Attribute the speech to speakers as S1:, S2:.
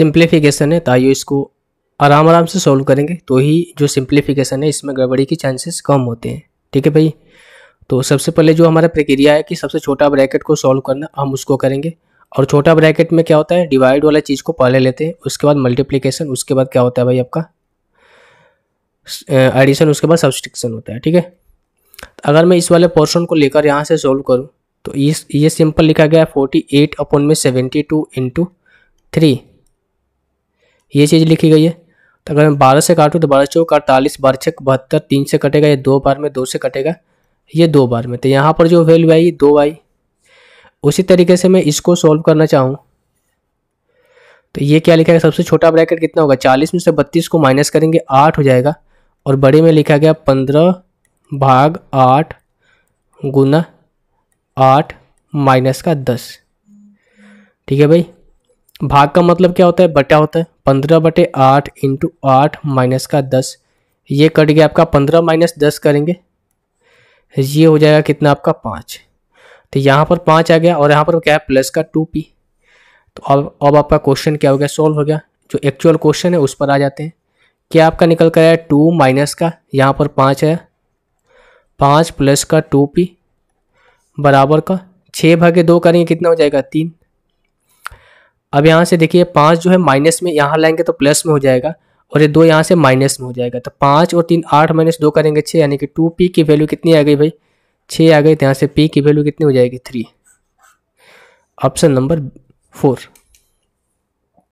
S1: simplification है ताइए इसको आराम आराम से सॉल्व करेंगे तो ही जो सिंप्लीफिकेशन है इसमें गड़बड़ी के चांसेस कम होते हैं ठीक है भाई तो सबसे पहले जो हमारा प्रक्रिया है कि सबसे छोटा ब्रैकेट को सॉल्व करना हम उसको करेंगे और छोटा ब्रैकेट में क्या होता है डिवाइड वाला चीज़ को पहले लेते हैं उसके बाद मल्टीप्लीकेशन उसके बाद क्या होता है भाई आपका एडिशन उसके बाद सब्सट्रिक्शन होता है ठीक है अगर मैं इस वाले पोर्शन को लेकर यहाँ से सॉल्व करूँ तो इस ये सिंपल लिखा गया है फोर्टी एट अपॉन में सेवेंटी टू इंटू थ्री ये चीज़ लिखी गई है तो अगर मैं बारह से काटूँ तो बारह चौक अड़तालीस बार छः बहत्तर तीन से कटेगा ये दो बार में दो से कटेगा ये दो बार में तो यहाँ पर जो वैल्यू आई दो आई उसी तरीके से मैं इसको सॉल्व करना चाहूँ तो ये क्या लिखा गया सबसे छोटा ब्रैकेट कितना होगा चालीस में से बत्तीस को माइनस करेंगे आठ हो जाएगा और बड़े में लिखा गया पंद्रह भाग आठ गुना आठ माइनस का दस ठीक है भाई भाग का मतलब क्या होता है बटा होता है पंद्रह बटे आठ इंटू आठ माइनस का दस ये कट गया आपका पंद्रह माइनस दस करेंगे ये हो जाएगा कितना आपका पाँच तो यहाँ पर पाँच आ गया और यहाँ पर क्या है प्लस का टू पी तो अब अब आपका क्वेश्चन क्या हो गया सॉल्व हो गया जो एक्चुअल क्वेश्चन है उस पर आ जाते हैं क्या आपका निकल कर आया टू माइनस का यहाँ पर पाँच है पाँच प्लस का टू पी बराबर का छः भागे दो करेंगे कितना हो जाएगा तीन अब यहाँ से देखिए पाँच जो है माइनस में यहाँ लाएंगे तो प्लस में हो जाएगा और ये दो यहाँ से माइनस में हो जाएगा तो पाँच और तीन आठ माइनस दो करेंगे छः यानी कि टू पी की वैल्यू कितनी आ गई भाई छः आ गई तो यहाँ से पी की वैल्यू कितनी हो जाएगी थ्री ऑप्शन नंबर फोर